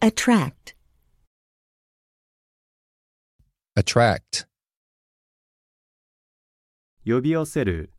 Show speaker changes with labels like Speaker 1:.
Speaker 1: Attract.
Speaker 2: Attract. 呼び寄せる